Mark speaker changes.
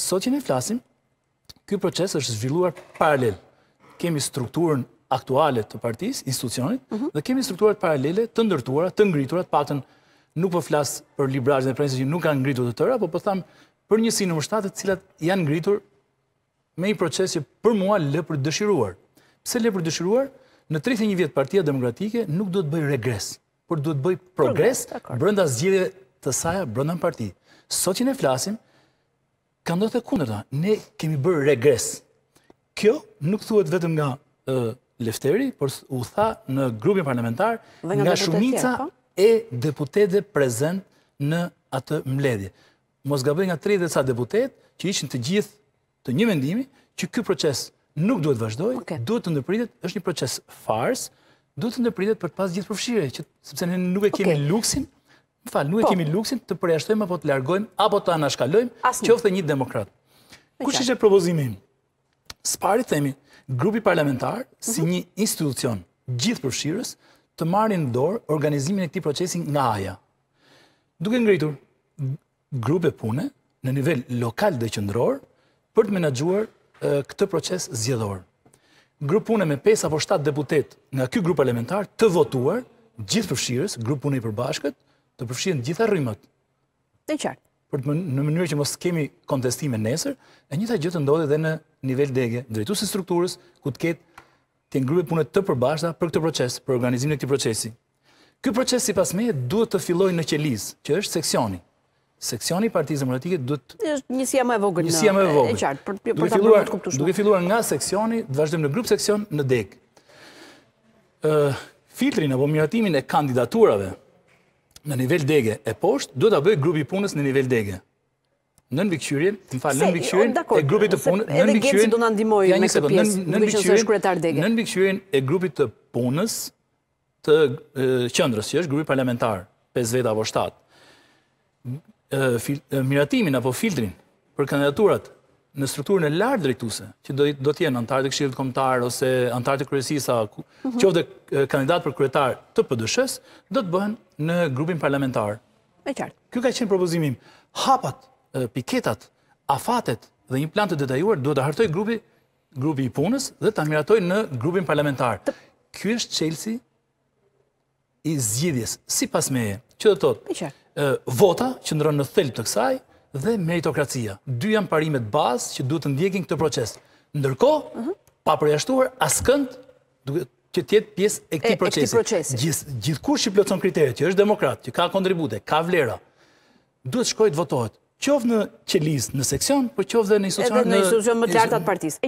Speaker 1: Sot që ne flasim, ky proces është zhvilluar paralel. Kemi strukturën aktualet të partis, institucionit, mhm. dhe kemi strukturat paralele të ndërtuara, të ngriturat, patën nuk po për flasë për librajnë dhe prejnës që nuk kanë ngritur të tëra, po për po thamë për njësi në mështatët cilat janë ngritur me i proces që për mua lë për dëshiruar. Pse lë për dëshiruar? Në 31 vjetë partia demokratike nuk do të bëj regres, por do të bëj progres brënda zgjive të saja brënda në Sot që ne flasim, ka ndodhë kundërta, ne kemi bërë regres. Kjo nuk thuet vetëm nga lefteri, por u tha në grupin parlamentar nga shumica po? e deputete prezent në atë mledje. Mos gabë nga 30 sa deputet që ishën të gjithë të një mendimi që kjo proces nuk duhet vazhdoj, duhet të ndërpritet, është një proces farës, duhet të ndërpritet për pas gjithë përfshire, sepse në nuk e kemi luksin fal, nuk e po. kemi luksin të përjashtojmë apo të largojmë apo të anashkalojmë qoftë një demokrat. Kush ishte propozimi im? Spari themi, grupi parlamentar si mhm. një institucion gjithë përshirës, të marrin dorë organizimin e këtij procesi nga aja. Duke ngritur grupe pune në nivel lokal dhe qendror për të menaxhuar këtë proces zgjedhor. Grup pune me 5 apo 7 deputet nga ky grup parlamentar të votuar gjithë përshirës, grup pune i përbashkët, të përfshirë gjitha rrimët. Në qartë. Për në mënyrë që mos kemi kontestime nesër, e njëta gjithë të ndodhe dhe në nivel dege, drejtusë e strukturës, ku të ketë të ngrybe punët të përbashta për këtë proces, për organizimin e këti procesi. Këtë proces, si pas meje, duhet të filloj në qeliz, që është seksioni. Seksioni partizë mërëtike duhet... Njësia më e vogën. Njësia më e vogën. E qartë, për të më filluar nga seksioni, dhe vazhdojmë në grupë seksion në degë. Filtrin apo mjëratimin e kandidaturave, në nivel dege e poshtë, duhet të bëj grupi punës në nivel dege. Në në më falë, në në e grupi të punës, në në vikëshyrien, në në në në vikëshyrien, e grupi të punës të qëndrës, që është grupi parlamentar, 5 veta vo 7. Miratimin apo filtrin për kandidaturat në strukturën e lartë drejtuese, që do t'jenë të jenë anëtarë të Këshillit Kombëtar ose anëtarë të kryesisë sa mhm. qoftë kandidat për kryetar të pëdëshës, do të bëhen në grupin parlamentar. Me qartë. Ky ka qenë propozimi Hapat, piketat, afatet dhe një plan të detajuar duhet të hartoj grupi grupi i punës dhe ta miratoj në grupin parlamentar. Ky është çelësi i zgjidhjes sipas meje. Ço do të thotë? Vota që ndron në thelb të kësaj dhe meritokracia. Dy janë parimet bazë që duhet të ndjekin këtë proces. Ndërko, pa përjashtuar, askënd që tjetë pjesë e këti procesi. Gjithkur që plëtson kriterit, që është demokrat, që ka kontribute, ka vlera, duhet shkojt votohet, qovë në qeliz, në seksion, për po qovë dhe në institucion më të lartat partis.